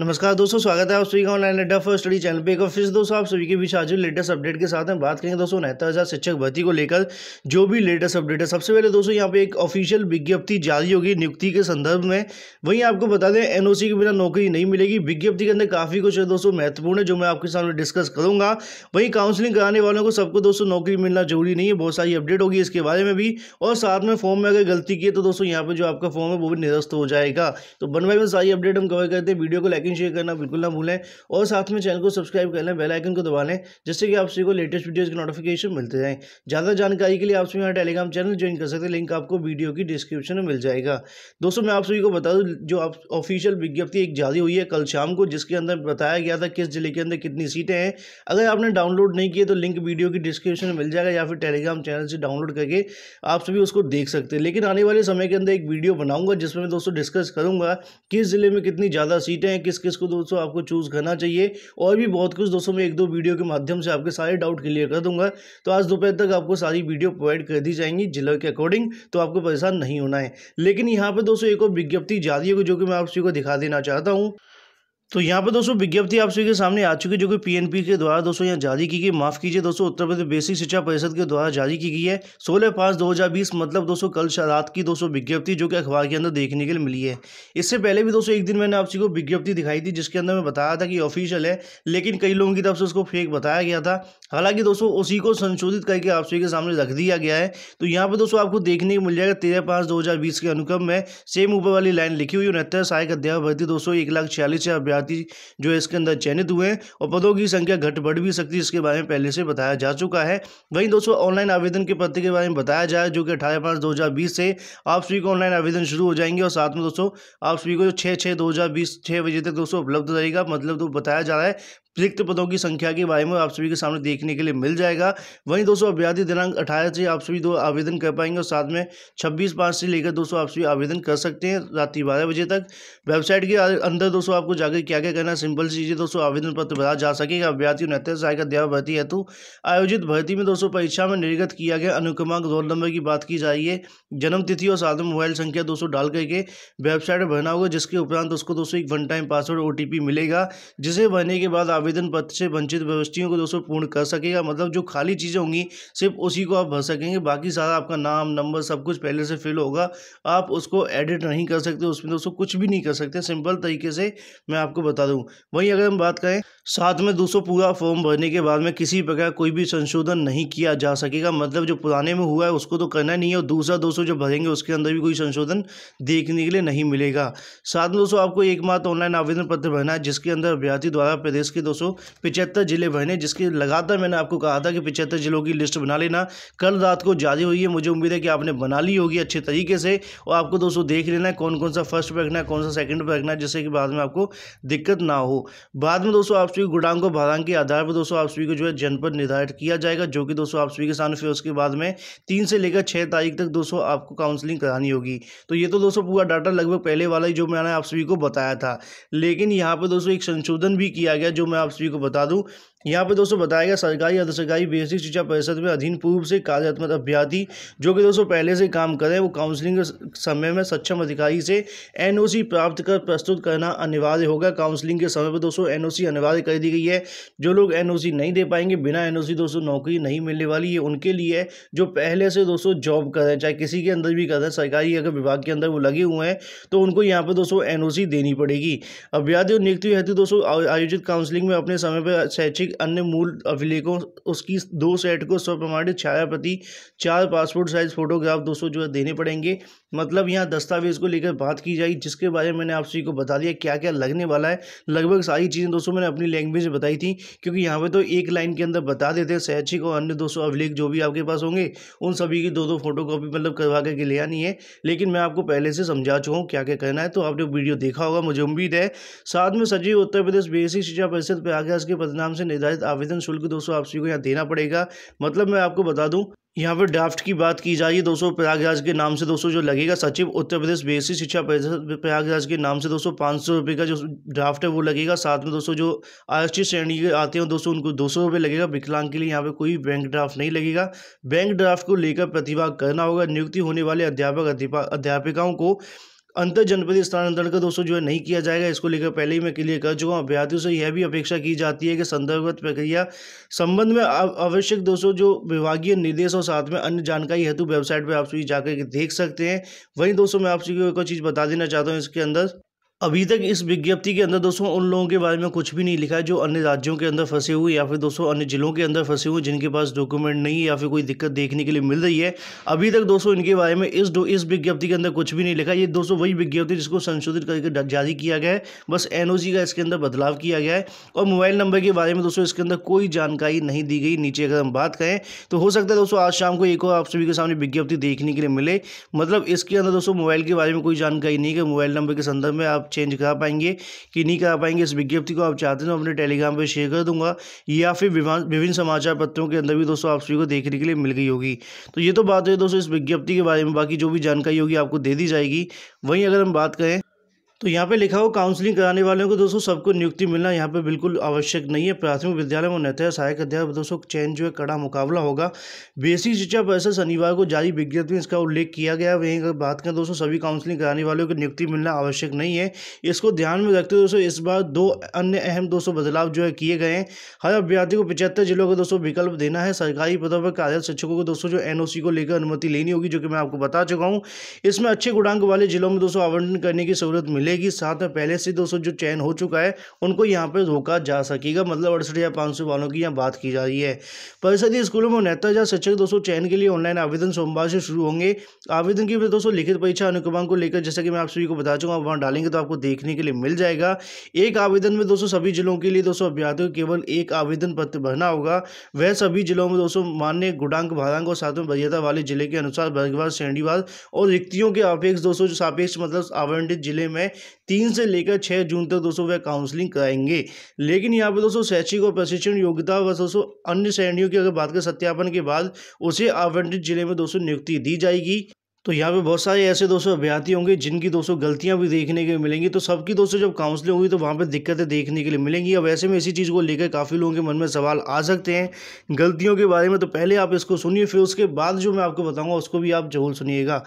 नमस्कार दोस्तों स्वागत है आप सभी का ऑनलाइन अड्डा फॉर स्टडी चैनल पे एक और फिर दोस्तों आप सभी के बीच आज लेटेस्ट अपडेट के साथ हम बात करेंगे दोस्तों उनहत्तर हज़ार शिक्षक भर्ती को लेकर जो भी लेटेस्ट अपडेट है सबसे पहले दोस्तों यहाँ पे एक ऑफिशियल विज्ञप्ति जारी होगी नियुक्ति के संदर्भ में वहीं आपको बता दें एन के बिना नौकरी नहीं मिलेगी विज्ञप्ति के अंदर काफ़ी कुछ है दोस्तों महत्वपूर्ण है जो मैं आपके सामने डिस्कस करूँगा वहीं काउंसिलिंग कराने वालों को सबको दोस्तों नौकरी मिलना जरूरी नहीं है बहुत सारी अपडेट होगी इसके बारे में भी और साथ में फॉर्म में अगर गलती की है तो दोस्तों यहाँ पर जो आपका फॉर्म है वो भी निरस्त हो जाएगा तो वन बाई में सारी अपडेट हम कवर करते हैं वीडियो को लेकर लाइक एंड शेयर करना बिल्कुल ना भूलें और साथ में चैनल को सब्सक्राइब कर लें बेलाइकन को दबा लें जिससे कि आप सभी को लेटेस्ट वीडियोज़ की नोटिफिकेशन मिलते जाएँ ज़्यादा जानकारी के लिए आप सभी यहाँ टेलीग्राम चैनल ज्वाइन कर सकते हैं लिंक आपको वीडियो की डिस्क्रिप्शन में मिल जाएगा दोस्तों मैं आप सभी को बता दूँ जो आप ऑफिशियल विज्ञप्ति एक जारी हुई है कल शाम को जिसके अंदर बताया गया था किस जिले के अंदर कितनी सीटें हैं अगर आपने डाउनलोड नहीं किए तो लिंक वीडियो की डिस्क्रिप्शन में मिल जाएगा या फिर टेलीग्राम चैनल से डाउनलोड करके आप सभी उसको देख सकते हैं लेकिन आने वाले समय के अंदर एक वीडियो बनाऊंगा जिसमें मैं दोस्तों डिस्कस करूंगा किस ज़िले में कितनी ज़्यादा सीटें हैं किस किस किस को दोस्तों आपको चूज़ करना चाहिए और भी बहुत कुछ दोस्तों मैं एक दो वीडियो के माध्यम से आपके सारे डाउट क्लियर कर दूंगा तो आज दोपहर तक आपको सारी वीडियो प्रोवाइड कर दी जाएंगी जिला के अकॉर्डिंग तो आपको परेशान नहीं होना है लेकिन यहाँ पर दोस्तों एक और विज्ञप्ति जारी है जो कि मैं आप सभी को दिखा देना चाहता हूँ तो यहाँ पर दोस्तों विज्ञप्ति आप सभी के सामने आ चुकी है जो कि पीएनपी के द्वारा दोस्तों यहाँ जारी की गई माफ कीजिए दोस्तों उत्तर प्रदेश बेसिक शिक्षा परिषद के द्वारा जारी की गई है 16 पाँच 2020 मतलब दोस्तों कल रात की दोस्तों विज्ञप्ति जो कि अखबार के अंदर देखने के लिए मिली है इससे पहले भी दोस्तों एक दिन मैंने आप सभी को विज्ञप्ति दिखाई थी जिसके अंदर मैं बताया था कि ऑफिशियल है लेकिन कई लोगों की तरफ से उसको फेक बताया गया था हालांकि दोस्तों उसी को संशोधित करके आप सभी के सामने रख दिया गया है तो यहाँ पर दोस्तों आपको देखने को मिल जाएगा तेरह पाँच दो के अनुक्रम में सेम ऊपर वाली लाइन लिखी हुई उनहत्तर सहायक अध्यापक भर्ती दोस्तों एक लाख छियालीस अभ्यर्थी जो इसके अंदर चयनित हुए हैं और पदों की संख्या घट बढ़ भी सकती है इसके बारे में पहले से बताया जा चुका है वहीं दोस्तों ऑनलाइन आवेदन के पत्र के बारे में बताया जाए जो कि अठारह पाँच दो हज़ार बीस से आप सभी को ऑनलाइन आवेदन शुरू हो जाएंगे और साथ में दोस्तों आप सभी को छः छः दो हज़ार बीस छः बजे तक दोस्तों उपलब्ध रहेगा मतलब तो बताया जा रहा है रिक्त पदों की संख्या के बारे में आप सभी के सामने देखने के लिए मिल जाएगा वहीं दोस्तों अभ्यर्थी दिनांक अठारह से आप सभी दो आवेदन कर पाएंगे और साथ में छब्बीस पाँच से लेकर दोस्तों आप सभी आवेदन कर सकते हैं रात्रि बारह बजे तक वेबसाइट के अंदर दोस्तों आपको जाकर क्या क्या करना सिंपल सी चीज़ें दोस्तों आवेदन पत्र भरा जा सकेगा अभ्यर्थी उनहत्तर सहायक अध्यापक भर्ती हेतु आयोजित भर्ती में दोस्तों परीक्षा में निर्गत किया गया अनुक्रमांक रोल नंबर की बात की जा रही है जन्म तिथि और साथ में मोबाइल संख्या दोस्तों डाल करके वेबसाइट भरना होगा जिसके उपरांत उसको दोस्तों एक वन टाइम पासवर्ड ओ मिलेगा जिसे भरने के बाद आवेदन पत्र से वंचित व्यवस्थियों को दोस्तों पूर्ण कर सकेगा मतलब जो खाली चीज़ें होंगी सिर्फ उसी को आप भर सकेंगे बाकी सारा आपका नाम नंबर सब कुछ पहले से फिल होगा आप उसको एडिट नहीं कर सकते उसमें दोस्तों कुछ भी नहीं कर सकते सिंपल तरीके से मैं आपको बता दूँ वहीं अगर हम बात करें साथ में दोस्तों पूरा फॉर्म भरने के बाद में किसी प्रकार कोई भी संशोधन नहीं किया जा सकेगा मतलब जो पुराने में हुआ है उसको तो करना नहीं है और दूसरा दोस्तों जो भरेंगे उसके अंदर भी कोई संशोधन देखने के लिए नहीं मिलेगा साथ में दोस्तों आपको एकमात्र ऑनलाइन आवेदन पत्र भरना है जिसके अंदर अभ्यर्थी द्वारा प्रदेश के दो ज़िले बहने जिसके लगातार मैंने आपको कहा था कि पिछहत्तर ज़िलों की लिस्ट बना लेना कल रात को जारी हुई है मुझे उम्मीद है कि आपने बना ली होगी अच्छे तरीके से और आपको दोस्तों देख लेना है कौन कौन सा फर्स्ट पर रखना है कौन सा सेकंड पर रखना है जिससे कि बाद में आपको दिक्कत ना हो बाद में दोस्तों आप सभी गुडांग को भारांग के आधार पर दोस्तों आप सभी को जो है जनपद निर्धारित किया जाएगा जो कि दोस्तों आप सभी के सामने फिर उसके बाद में तीन से लेकर छः तारीख तक दोस्तों आपको काउंसलिंग करानी होगी तो ये तो दोस्तों पूरा डाटा लगभग पहले वाला ही जो मैंने आप सभी को बताया था लेकिन यहाँ पर दोस्तों एक संशोधन भी किया गया जो मैं मैं आप सभी को बता दूं यहाँ पे दोस्तों बताया गया सरकारी अर्ध सरकारी बेसिक शिक्षा परिषद में अधीन पूर्व से कार्यात्मक अभ्यर्थी जो कि दोस्तों पहले से काम करें वो काउंसलिंग के समय में सक्षम अधिकारी से एनओसी प्राप्त कर प्रस्तुत करना अनिवार्य होगा काउंसलिंग के समय पर दोस्तों एनओसी अनिवार्य कर दी गई है जो लोग एन नहीं दे पाएंगे बिना एन दोस्तों नौकरी नहीं मिलने वाली है उनके लिए है जो पहले से दोस्तों जॉब कर रहे हैं चाहे किसी के अंदर भी कर रहे हैं सरकारी अगर विभाग के अंदर वो लगे हुए हैं तो उनको यहाँ पर दोस्तों एन देनी पड़ेगी अभ्यर्थी और नियुक्ति हेतु दोस्तों आयोजित काउंसलिंग में अपने समय पर शैक्षिक मौलिक अन्य मूल अभिलेखों उसकी दो सेट को स्वप्रमाणित छाया प्रति चार पासपोर्ट साइज फोटोग्राफ दोस्तों जो है देने पड़ेंगे मतलब यहाँ दस्तावेज़ को लेकर बात की जाएगी जिसके बारे में मैंने आप सभी को बता दिया क्या क्या लगने वाला है लगभग सारी चीज़ें दोस्तों मैंने अपनी लैंग्वेज में बताई थी क्योंकि यहाँ पर तो एक लाइन के अंदर बता देते हैं शैक्षिक और अन्य दोस्तों अभिलेख जो भी आपके पास होंगे उन सभी की दो दो फोटो मतलब करवा करके ले आनी है लेकिन मैं आपको पहले से समझा चुका हूँ क्या क्या करना है तो आपने वीडियो देखा होगा मुझे उम्मीद है साथ में सजीव उत्तर प्रदेश बेसिक शिक्षा परिषद प्रयागराज के बदनाम से निर्धारित आवेदन शुल्क दोस्तों आप सभी को यहाँ देना पड़ेगा मतलब मैं आपको बता दूँ यहाँ पर ड्राफ्ट की बात की जा रही है दोस्तों प्रयागराज के नाम से दोस्तों जो लगेगा सचिव उत्तर प्रदेश बेसिक शिक्षा परिषद प्रयागराज के नाम से दोस्तों पाँच सौ रुपये का जो ड्राफ्ट है वो लगेगा साथ में दोस्तों जो आरक्षित श्रेणी के आते हैं दोस्तों उनको दो सौ रुपये लगेगा विकलांग के लिए यहाँ पे कोई बैंक ड्राफ्ट नहीं लगेगा बैंक ड्राफ्ट को लेकर प्रतिभाग करना होगा नियुक्ति होने वाले अध्यापक अध्यापिकाओं को अंतर जनपदीय स्थानांतरण का दोस्तों जो है नहीं किया जाएगा इसको लेकर पहले ही मैं क्लियर कर चुका हूँ अभ्यर्थियों से यह भी अपेक्षा की जाती है कि संदर्भगत प्रक्रिया संबंध में आवश्यक दोस्तों जो विभागीय निर्देश और साथ में अन्य जानकारी हेतु वेबसाइट पर आप सभी जाकर देख सकते हैं वहीं दोस्तों मैं आप सभी को एक चीज़ बता देना चाहता हूँ इसके अंदर अभी तक इस विज्ञप्ति के अंदर दोस्तों उन लोगों के बारे में कुछ भी नहीं लिखा है जो अन्य राज्यों के अंदर फंसे हुए या फिर दोस्तों अन्य जिलों के अंदर फंसे हुए जिनके पास डॉक्यूमेंट नहीं या फिर कोई दिक्कत देखने के लिए मिल रही है अभी तक दोस्तों इनके बारे में इस दो इस विज्ञप्ति के अंदर कुछ भी नहीं लिखा ये दोस्तों वही विज्ञप्ति जिसको संशोधित करके जारी किया गया है बस एन का इसके अंदर बदलाव किया गया है और मोबाइल नंबर के बारे में दोस्तों इसके अंदर कोई जानकारी नहीं दी गई नीचे अगर हम बात करें तो हो सकता है दोस्तों आज शाम को एक और आप सभी के सामने विज्ञप्ति देखने के लिए मिले मतलब इसके अंदर दोस्तों मोबाइल के बारे में कोई जानकारी नहीं है मोबाइल नंबर के संदर्भ में आप चेंज करा पाएंगे कि नहीं करा पाएंगे इस विज्ञप्ति को आप चाहते हैं तो अपने टेलीग्राम पर शेयर कर दूंगा या फिर विभिन्न समाचार पत्रों के अंदर भी दोस्तों आप सभी को देखने के लिए मिल गई होगी तो ये तो बात हुई दोस्तों इस विज्ञप्ति के बारे में बाकी जो भी जानकारी होगी आपको दे दी जाएगी वहीं अगर हम बात करें तो यहाँ पे लिखा हो काउंसलिंग कराने वालों को दोस्तों सबको नियुक्ति मिलना यहाँ पे बिल्कुल आवश्यक नहीं है प्राथमिक विद्यालय में नेता सहायक अध्यापक दोस्तों चयन जो है कड़ा मुकाबला होगा बेसिक शिक्षा परिषद शनिवार को जारी विज्ञप्ति में इसका उल्लेख किया गया वहीं अगर बात करें दोस्तों सभी काउंसलिंग कराने वालों को नियुक्ति मिलना आवश्यक नहीं है इसको ध्यान में रखते हुए दोस्तों इस बार दो अन्य अहम दोस्तों बदलाव जो है किए गए हैं हर अभ्यर्थी को पचहत्तर जिलों का दोस्तों विकल्प देना है सरकारी पदों पर कार्यरत शिक्षकों को दोस्तों जो एन को लेकर अनुमति लेनी होगी जो कि मैं आपको बता चुका हूँ इसमें अच्छे गुणांक वाले जिलों में दोस्तों आवंटन करने की जरूरत मिले मिलेगी साथ में पहले से दोस्तों जो चयन हो चुका है उनको यहाँ पर रोका जा सकेगा मतलब अड़सठ हज़ार पाँच सौ वालों की यहाँ बात की जा रही है परिषदीय स्कूलों में उनहत्तर हज़ार शिक्षक दोस्तों चयन के लिए ऑनलाइन आवेदन सोमवार से शुरू होंगे आवेदन की दोस्तों लिखित परीक्षा अनुक्रमांक को लेकर जैसा कि मैं आप सभी को बता चुका हूँ वहाँ डालेंगे तो आपको देखने के लिए मिल जाएगा एक आवेदन में दोस्तों सभी जिलों के लिए दोस्तों अभ्यर्थियों को केवल एक आवेदन पत्र भरना होगा वह सभी जिलों में दोस्तों मान्य गुणांक भारांक और साथ में वरीयता वाले जिले के अनुसार वर्गवार श्रेणीवाद और रिक्तियों के अपेक्ष दोस्तों सापेक्ष मतलब आवंटित जिले में तीन से लेकर छः जून तक दोस्तों वह काउंसलिंग कराएंगे लेकिन यहाँ पर दोस्तों शैक्षिक और प्रशिक्षण योग्यता व दोस्तों अन्य श्रेणियों की अगर बात करें सत्यापन के बाद उसे आवंटित जिले में दोस्तों नियुक्ति दी जाएगी तो यहाँ पे बहुत सारे ऐसे दोस्तों अभ्यार्थी होंगे जिनकी दोस्तों गलतियाँ भी देखने के मिलेंगी तो सबकी दोस्तों जब काउंसलिंग होगी तो वहाँ पर दिक्कतें देखने के लिए मिलेंगी अब ऐसे में इसी चीज़ को लेकर काफ़ी लोगों के मन में सवाल आ सकते हैं गलतियों के बारे में तो पहले आप इसको सुनिए फिर उसके बाद जो मैं आपको बताऊँगा उसको भी आप जरूर सुनिएगा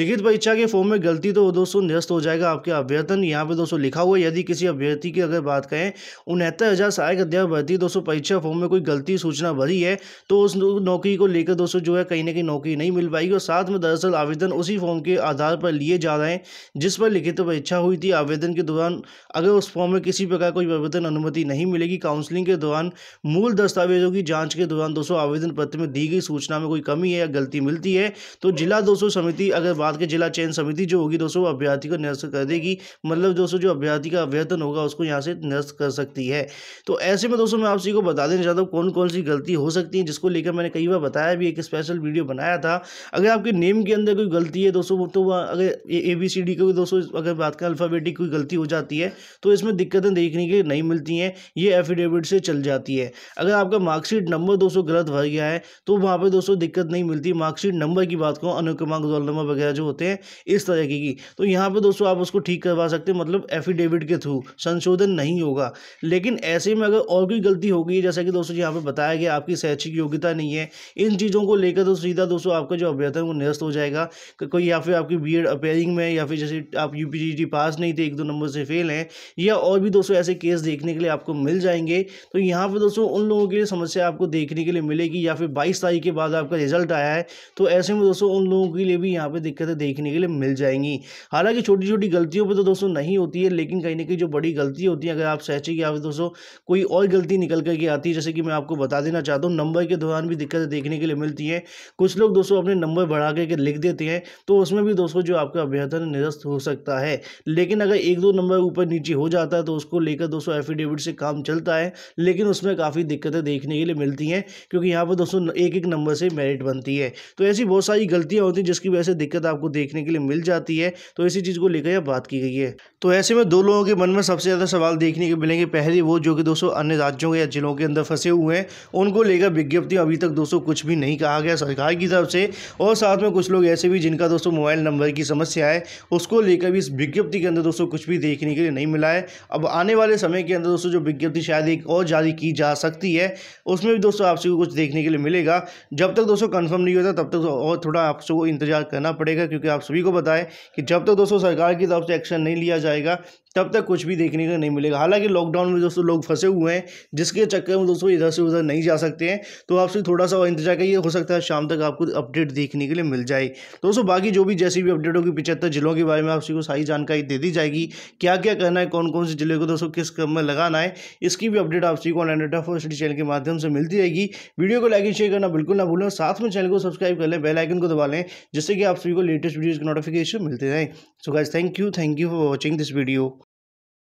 लिखित परीक्षा के फॉर्म में गलती तो दोस्तों निरस्त हो जाएगा आपके अभ्यर्थन यहाँ पर दोस्तों लिखा हुआ यदि किसी अभ्यर्थी की अगर बात करें उनहत्तर हज़ार सहायक अध्यापक भर्ती दोस्तों परीक्षा फॉर्म में कोई गलती सूचना भरी है तो उस नौकरी को लेकर दोस्तों जो है कहीं ना कहीं नौकरी नहीं मिल पाएगी और साथ में दरअसल आवेदन आवेदन उसी फॉर्म के आधार पर लिए जा रहे हैं जिस पर लिखित तो परीक्षा हुई थी आवेदन के दौरान अगर उस फॉर्म में किसी प्रकार कोई परिवर्तन अनुमति नहीं मिलेगी काउंसलिंग के दौरान मूल दस्तावेजों की जाँच के दौरान दोस्तों आवेदन पत्र में दी गई सूचना में कोई कमी है या गलती मिलती है तो जिला दोस्तों समिति अगर बात के जिला चयन समिति जो होगी दोस्तों अभ्यर्थी को निरस्त कर देगी मतलब दोस्तों जो अभ्यर्थी का अभ्यर्थन होगा उसको यहाँ से निरस्त कर सकती है तो ऐसे में दोस्तों मैं आप सभी को बता देना चाहता हूँ कौन कौन सी गलती हो सकती है जिसको लेकर मैंने कई बार बताया भी एक स्पेशल वीडियो बनाया था अगर आपके नेम के अंदर कोई कोई गलती है दोस्तों तो अगर ए बी सी डी की दोस्तों अगर बात करें अल्फ़ाबेटिक कोई गलती हो जाती है तो इसमें दिक्कतें देखने की नहीं मिलती हैं ये एफिडेविट से चल जाती है अगर आपका मार्कशीट नंबर दोस्तों गलत भर गया है तो वहाँ पर दोस्तों दिक्कत नहीं मिलती मार्कशीट नंबर की बात करो अनुक्रमांक दौल नंबर वगैरह जो होते हैं इस तरह की तो यहाँ पर दोस्तों आप उसको ठीक करवा सकते हैं मतलब एफिडेविट के थ्रू संशोधन नहीं होगा लेकिन ऐसे में अगर और कोई गलती होगी जैसा कि दोस्तों यहाँ पर बताया गया आपकी शैक्षिक योग्यता नहीं है इन चीज़ों को लेकर तो सीधा दोस्तों आपका जो अभ्यर्थन वो निरस्त हो जाएगा कोई या फिर आपकी बी एड अपेयरिंग में या फिर जैसे आप यू पी पास नहीं थे एक दो नंबर से फेल हैं या और भी दोस्तों ऐसे केस देखने के लिए आपको मिल जाएंगे तो यहाँ पर दोस्तों उन लोगों के लिए समस्या आपको देखने के लिए मिलेगी या फिर बाईस तारीख के बाद आपका रिजल्ट आया है तो ऐसे में दोस्तों उन लोगों के लिए भी यहाँ पर दिक्कतें देखने के लिए मिल जाएंगी हालांकि छोटी छोटी गलतियों पर तो दोस्तों नहीं होती है लेकिन कहीं ना कहीं जो बड़ी गलती होती है अगर आप सहचे या फिर दोस्तों कोई और गलती निकल करके आती है जैसे कि मैं आपको बता देना चाहता हूँ नंबर के दौरान भी दिक्कतें देखने के लिए मिलती हैं कुछ लोग दोस्तों अपने नंबर बढ़ा करके लिख देते जाती है तो उसमें भी दोस्तों जो आपका अभ्यर्थन निरस्त हो सकता है लेकिन अगर एक दो नंबर ऊपर नीचे हो जाता है तो उसको लेकर दोस्तों एफिडेविट से काम चलता है लेकिन उसमें काफ़ी दिक्कतें देखने के लिए मिलती हैं क्योंकि यहाँ पर दोस्तों एक एक नंबर से मेरिट बनती है तो ऐसी बहुत सारी गलतियाँ होती हैं जिसकी वजह से दिक्कत आपको देखने के लिए मिल जाती है तो इसी चीज़ को लेकर यह बात की गई है तो ऐसे में दो लोगों के मन में सबसे ज़्यादा सवाल देखने के मिलेंगे पहले वो जो कि दोस्तों अन्य राज्यों के या जिलों के अंदर फंसे हुए हैं उनको लेकर विज्ञप्ति अभी तक दोस्तों कुछ भी नहीं कहा गया सरकार की तरफ से और साथ में कुछ लोग ऐसे भी जिनका दोस्तों मोबाइल नंबर की समस्या है उसको लेकर भी इस विज्ञप्ति के अंदर दोस्तों कुछ भी देखने के लिए नहीं मिला है अब आने वाले समय के अंदर दोस्तों जो विज्ञप्ति शायद एक और जारी की जा सकती है उसमें भी दोस्तों आपसे कुछ देखने के लिए मिलेगा जब तक दोस्तों कंफर्म नहीं होता तब तक तो और थोड़ा आप सबको इंतजार करना पड़ेगा क्योंकि आप सभी को बताएं कि जब तक दोस्तों सरकार की तरफ से एक्शन नहीं लिया जाएगा तब तक कुछ भी देखने को नहीं मिलेगा हालांकि लॉकडाउन में दोस्तों लोग फंसे हुए हैं जिसके चक्कर में दोस्तों इधर से उधर नहीं जा सकते हैं तो आपसे थोड़ा सा इंतजार करिए हो सकता है शाम तक आपको अपडेट देखने के लिए मिल जाए दोस्तों बाकी जो भी जैसी भी अपडेट होगी पिछहत्तर जिलों के बारे में आपसे को सारी जानकारी दे दी जाएगी क्या क्या करना है कौन कौन से जिले को दोस्तों किस क्रम में लगाना है इसकी भी अपडेट आपसी को ऑनलाइन डेटा फर्स्ट चैनल के माध्यम से मिलती रहेगी वीडियो को लाइक एंड शेयर करना बिल्कुल ना भूलें साथ में चैनल को सब्सक्राइब कर लें बेलाइकन को दबा लें जिससे कि आप सभी को लेटेस्ट वीडियोज़ के नोटिफिकेशन मिलते रहें so guys thank you thank you for watching this video